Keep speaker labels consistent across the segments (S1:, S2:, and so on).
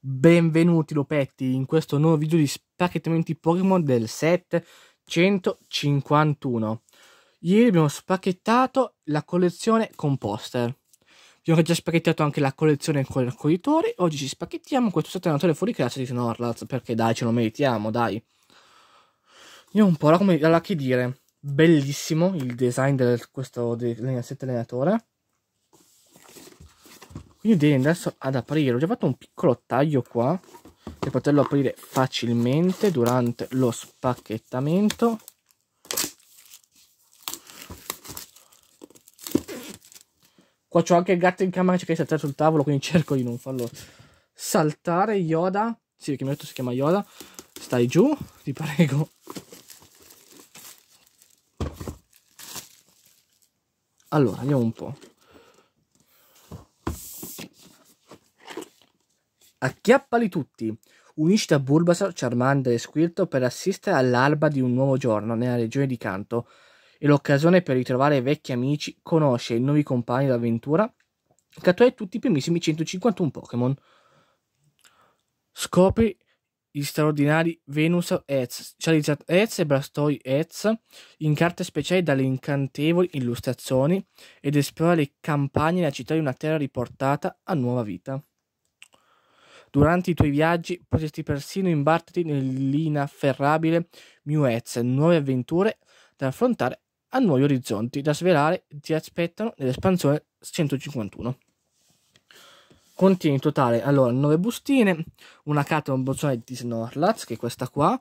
S1: Benvenuti Lupetti in questo nuovo video di spacchettamenti Pokémon del set 151. Ieri abbiamo spacchettato la collezione con poster. Abbiamo già spacchettato anche la collezione con raccoglitori. Oggi ci spacchettiamo questo saturnatore fuori classe di Snorlax perché dai ce lo meritiamo, dai. Io un po' la, come, la che dire, bellissimo il design di questo allenatore quindi devi andare ad aprire ho già fatto un piccolo taglio qua per poterlo aprire facilmente durante lo spacchettamento qua c'ho anche il gatto in camera che è saltato sul tavolo quindi cerco di non farlo saltare Yoda sì perché mi ha detto si chiama Yoda stai giù ti prego allora andiamo un po' Acchiappali tutti! Unisci a Bulbasaur, Charmander e Squirtle per assistere all'alba di un nuovo giorno nella regione di Canto È l'occasione per ritrovare vecchi amici, conoscere i nuovi compagni d'avventura, e catturare tutti i primissimi 151 Pokémon. Scopri gli straordinari Venus Eds, Charizard Eds e Brastoi Eds in carte speciali dalle incantevoli illustrazioni ed esplora le campagne e la città di una terra riportata a nuova vita. Durante i tuoi viaggi potresti persino imbatterti nell'inafferrabile Muez, nuove avventure da affrontare a nuovi orizzonti da svelare ti aspettano nell'espansione 151. Contiene in totale allora 9 bustine, una carta e un bozzone di Snorlax, che è questa qua,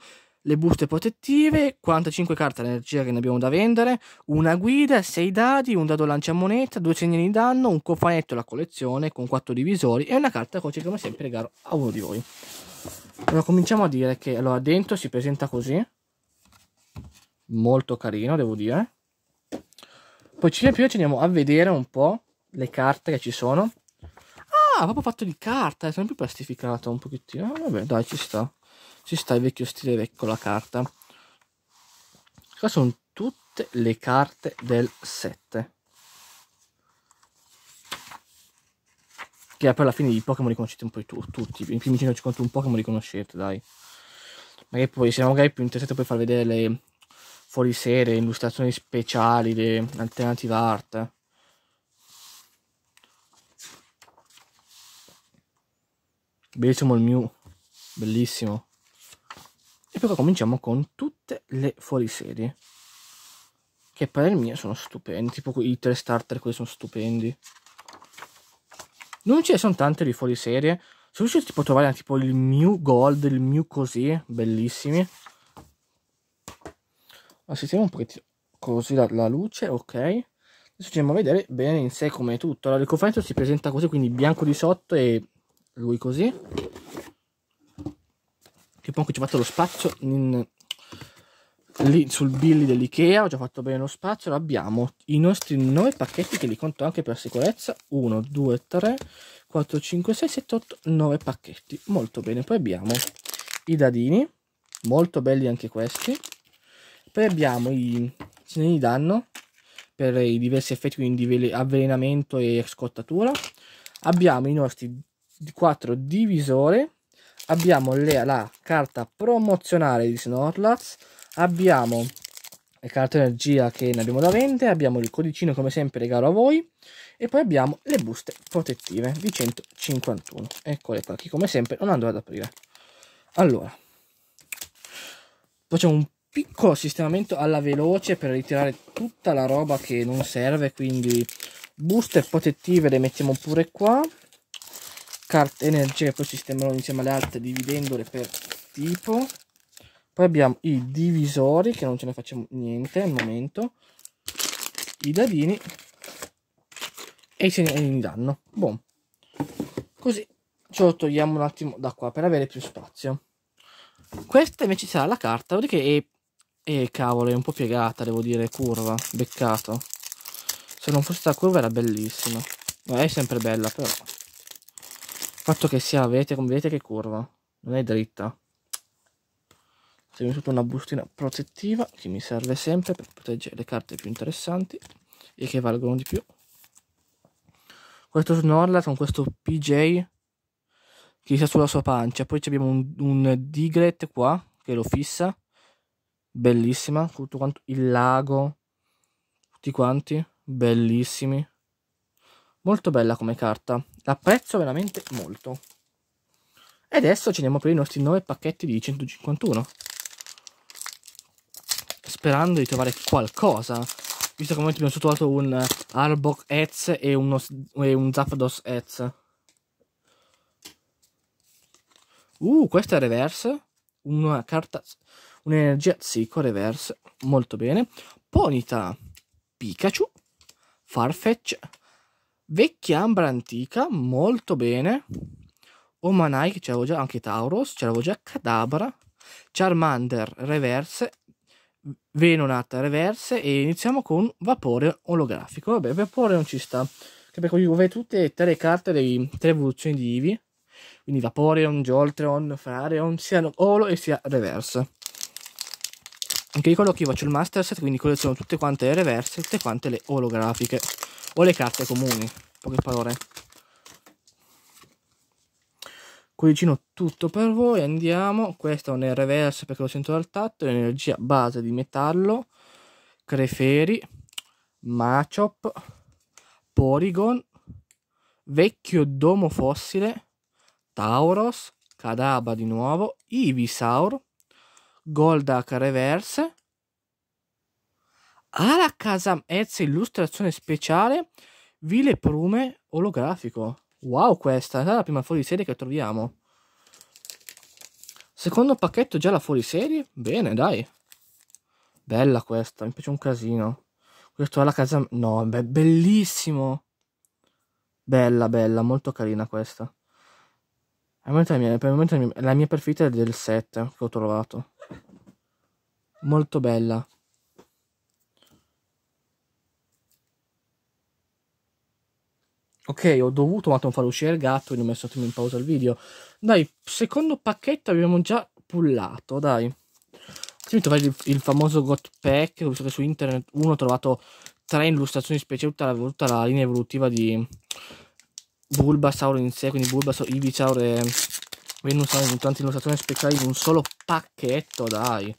S1: le buste protettive, 45 carte d'energia che ne abbiamo da vendere, una guida, 6 dadi, un dado lancia moneta, due segnali di danno, un cofanetto la collezione con 4 divisori e una carta che come sempre regalo a uno di voi. Allora cominciamo a dire che allora, dentro si presenta così, molto carino devo dire. Poi ci più ci andiamo a vedere un po' le carte che ci sono. Ah, proprio fatto di carta, è sempre plastificato un pochettino. Vabbè, dai, ci sta ci sta il vecchio stile vecchio la carta qua sono tutte le carte del set che poi alla fine i Pokémon li conoscete un po' tu, tutti i primi un Pokémon li conoscete dai magari poi se magari più interessati puoi far vedere le fuori serie, le illustrazioni speciali, le alternative art. Bellissimo il mio bellissimo. E poi cominciamo con tutte le fuoriserie. Che per il mio sono stupendi. Tipo i tre starter, quelli sono stupendi. Non ce ne sono tante di fuoriserie. Sono riuscito tipo, a trovare tipo il Mew Gold, il Mew così, bellissimi. Assistiamo un pochettino così la, la luce, ok. Adesso andiamo a vedere bene in sé come tutto. Allora, il cofanetto si presenta così, quindi bianco di sotto e lui così tipo anche ci ho fatto lo spazio in, lì sul billy dell'Ikea, ho già fatto bene lo spazio, abbiamo i nostri 9 pacchetti che li conto anche per sicurezza, 1, 2, 3, 4, 5, 6, 7, 8, 9 pacchetti, molto bene, poi abbiamo i dadini, molto belli anche questi, poi abbiamo i segni di danno per i diversi effetti, quindi avvelenamento e scottatura, abbiamo i nostri 4 divisori, abbiamo le, la carta promozionale di Snorlax, abbiamo le carte energia che ne abbiamo da vendere, abbiamo il codicino come sempre regalo a voi e poi abbiamo le buste protettive di 151. Eccole qua, che come sempre non andrò ad aprire. Allora, facciamo un piccolo sistemamento alla veloce per ritirare tutta la roba che non serve, quindi buste protettive le mettiamo pure qua carte energia poi sistemerò insieme alle altre dividendole per tipo poi abbiamo i divisori che non ce ne facciamo niente al momento i dadini e i segnali di danno boom così ce lo togliamo un attimo da qua per avere più spazio questa invece sarà la carta dopodiché è, è cavolo è un po' piegata devo dire curva beccato se non fosse stata curva era bellissima ma è sempre bella però fatto che sia vedete come vedete che curva non è dritta seguo sotto una bustina protettiva che mi serve sempre per proteggere le carte più interessanti e che valgono di più questo Snorla con questo PJ che sta sulla sua pancia poi abbiamo un, un Digret qua che lo fissa bellissima tutto quanto il lago tutti quanti bellissimi molto bella come carta, l'apprezzo veramente molto. E adesso ci andiamo per i nostri 9 pacchetti di 151. Sperando di trovare qualcosa, visto che abbiamo trovato un Arbok Hetz e, e un Zapdos Hetz. Uh, questa è reverse, una carta, un'energia psico reverse, molto bene. Ponita, Pikachu, Farfetch, Vecchia Ambra Antica, molto bene. Omanai, che ce l'avevo già, anche Tauros, c'avevo già, Cadabra, Charmander, Reverse, Venonat, Reverse e iniziamo con Vapore Olografico. Vabbè, Vapore non ci sta, che perché qui avete tutte e tre le carte delle tre evoluzioni di Eevee, quindi Vaporeon, Joltreon, Flareon, sia Olo e sia Reverse. Anche ricordo che io faccio il Master Set, quindi colleziono tutte quante le reverse, tutte quante le olografiche o le carte comuni, poche parole. Cuoricino tutto per voi, andiamo, questo è nel reverse perché lo sento dal tatto, energia base di metallo, Creferi, Machop, Porygon, Vecchio Domo Fossile, Tauros, Kadaba di nuovo, Ivisaur, Goldak Reverse, alla casa Ezza illustrazione speciale, vile prume olografico. Wow, questa è la prima fuoriserie che troviamo. Secondo pacchetto già la fuoriserie Bene, dai. Bella questa, mi piace un casino. Questo è la casa... No, beh, bellissimo. Bella, bella, molto carina questa. È la mia, per la mia, preferita è del 7 che ho trovato. Molto bella. Ok, ho dovuto un attimo far uscire il gatto, quindi ho messo in pausa il video. Dai, secondo pacchetto abbiamo già pullato, dai. Sì, trovare il, il famoso Got Pack, ho visto che su internet uno ho trovato tre illustrazioni speciali, tutta la, tutta la linea evolutiva di Bulbasaur in sé, quindi Bulbasaur, Ibisaur e Venusaur, con tante illustrazioni speciali in un solo pacchetto, dai.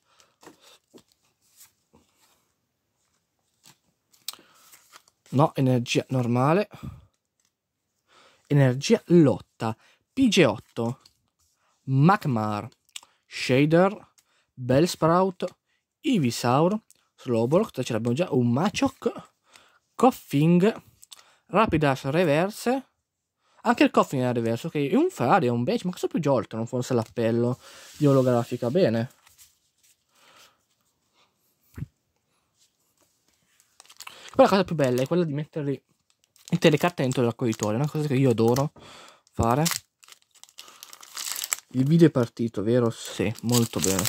S1: No, energia normale. Energia Lotta, PG8, Magmar, Shader, Bellsprout, Ivisaur, Slowbrook, ce l'abbiamo già, un Machoc, Coughing, Rapidash Reverse, anche il Coughing è reverse, ok, e un Ferrari, è un Beige, ma questo è più Jolt, non forse l'appello di olografica, bene. Quella cosa più bella è quella di metterli Mette le carte dentro il raccoglitore, una cosa che io adoro fare. Il video è partito, vero? Sì, molto bene.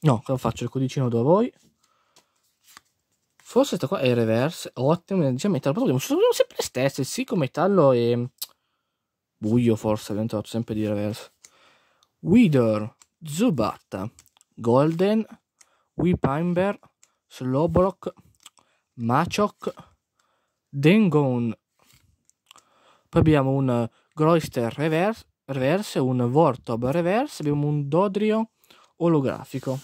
S1: No, faccio il codicino da voi. Forse questa qua è reverse. Ottimo, energia metallo. Sono sempre le stesse. Sì, con metallo e buio forse è diventato sempre di reverse. Wither, Zubat, Golden, Whipimber, Slowbroke, Machok, Dengon. Poi abbiamo un Groister reverse, reverse, un Vortob reverse, abbiamo un Dodrio olografico.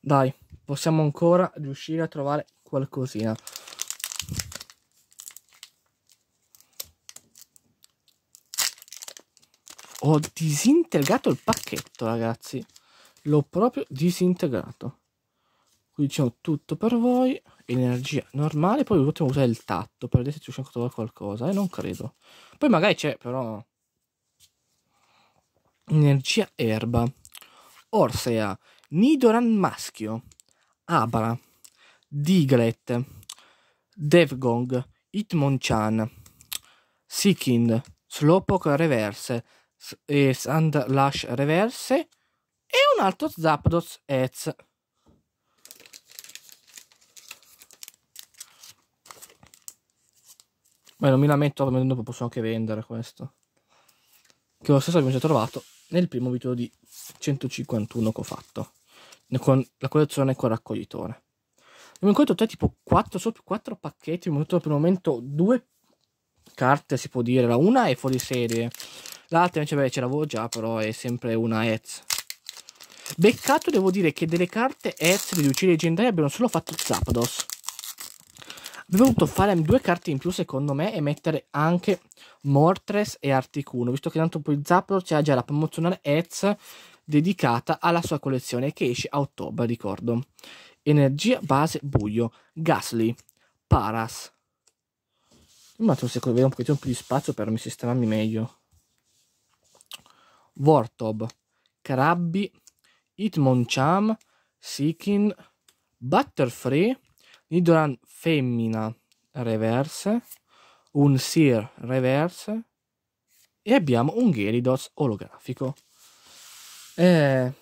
S1: Dai, possiamo ancora riuscire a trovare qualcosina. Ho disintegrato il pacchetto, ragazzi. L'ho proprio disintegrato. Qui diciamo tutto per voi. Energia normale. Poi potremmo usare il tatto per vedere se ci a trovare qualcosa. E eh? non credo. Poi magari c'è, però... Energia erba. Orsea. Nidoran maschio. Abra. Digret. Devgong. Hitmonchan. Seeking. Slowpoke reverse e Sandlash Reverse e un altro Zapdos Ez. Beh, non mi lamento, ovviamente dopo posso anche vendere questo. Che lo stesso abbiamo già trovato nel primo video di 151 che ho fatto. Con la collezione con raccoglitore. Abbiamo incontrato tre tipo 4, solo 4 pacchetti. Abbiamo avuto per il momento due carte, si può dire. La una è fuori serie L'altra invece beh, ce l'avevo già, però è sempre una Hez. Beccato devo dire che delle carte Hez di uccidi leggendari abbiano solo fatto Zapdos. Avrei dovuto fare due carte in più secondo me e mettere anche Mortres e Articuno, visto che tanto poi Zapdos c'è già la promozionale Hez dedicata alla sua collezione che esce a ottobre, ricordo. Energia base buio, Gasly, Paras. Un attimo secondo, vedo un pochettino più di spazio per mi sistemarmi meglio. Vortob, Krabby, Hitmonchan, Seekin, Butterfree, Nidoran femmina reverse, Unseer reverse e abbiamo un Geridos olografico. E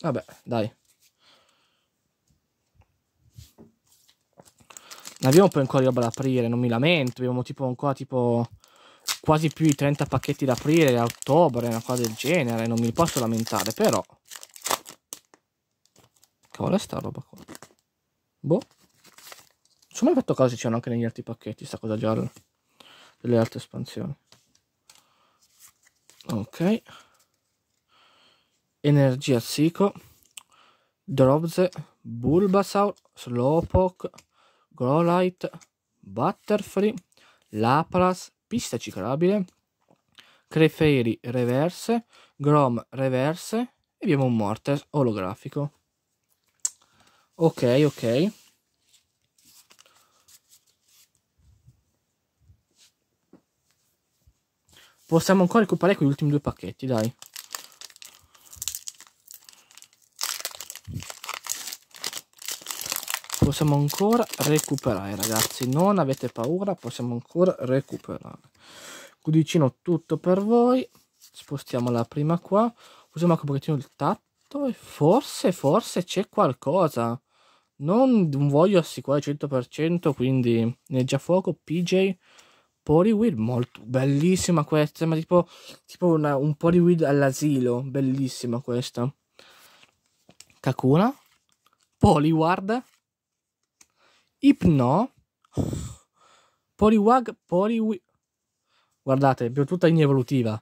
S1: vabbè, dai. Ne abbiamo poi ancora di roba da aprire, non mi lamento, abbiamo tipo ancora tipo quasi più di 30 pacchetti da aprire a ottobre, una cosa del genere, non mi posso lamentare, però... Cavolo è sta roba qua? Boh. Insomma, ho fatto caso c'erano anche negli altri pacchetti, sta cosa gialla. Delle altre espansioni. Ok. Energia Zico. Drobze. Bulbasaur. Slowpoke. Growlite, Butterfree. Lapras pista ciclabile, Creferi reverse, Grom reverse e abbiamo un Mortes olografico. Ok, ok. Possiamo ancora recuperare quegli ultimi due pacchetti, dai. possiamo ancora recuperare ragazzi non avete paura possiamo ancora recuperare codicino tutto per voi spostiamo la prima qua usiamo anche un pochettino il tatto e forse forse c'è qualcosa non voglio assicurare 100% quindi fuoco PJ Poriweed, molto bellissima questa, ma tipo, tipo una, un Poriweed all'asilo, bellissima questa. Kakuna, Poliward, Ipno Poliwag Poliwi Guardate, più tutta in evolutiva.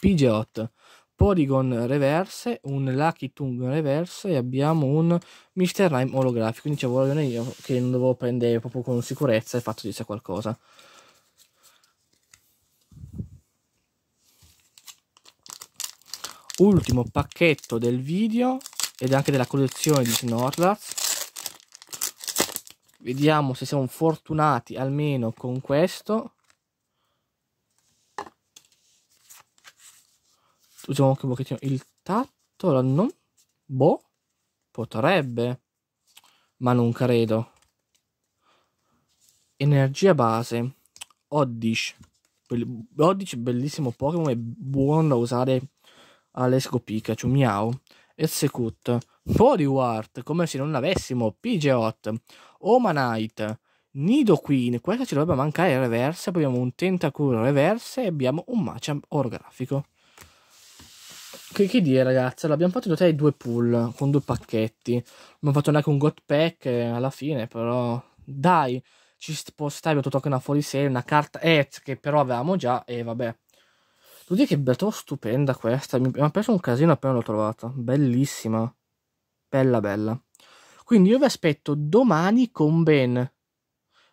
S1: pigeot Polygon Reverse, un Lucky Tung Reverse e abbiamo un Mr. Rhyme olografico. Quindi ci vogliono io che non devo prendere proprio con sicurezza il fatto che sia qualcosa. Ultimo pacchetto del video ed anche della collezione di Snorlax. Vediamo se siamo fortunati almeno con questo. Usiamo anche un pochettino il tatto, non... Boh, potrebbe, ma non credo. Energia base, Oddish. Oddish bellissimo Pokémon, è buono da usare all'esco Pikachu, miau. Execute, Polywart, come se non avessimo Pigeot, Omanite, Nido Queen, questa ci dovrebbe mancare in reverse, abbiamo un Tentacruel reverse e abbiamo un Machamp orografico. Che, che dire ragazzi, l'abbiamo fatto in totale due pull con due pacchetti, abbiamo fatto neanche un God Pack eh, alla fine, però dai, ci spostai, stare, abbiamo tolto anche una fuori serie, una carta Eth che però avevamo già e vabbè. Devo che la trovo stupenda questa. Mi ha preso un casino appena l'ho trovata. Bellissima. Bella, bella. Quindi io vi aspetto domani con ben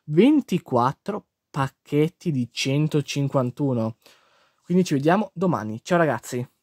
S1: 24 pacchetti di 151. Quindi ci vediamo domani. Ciao ragazzi.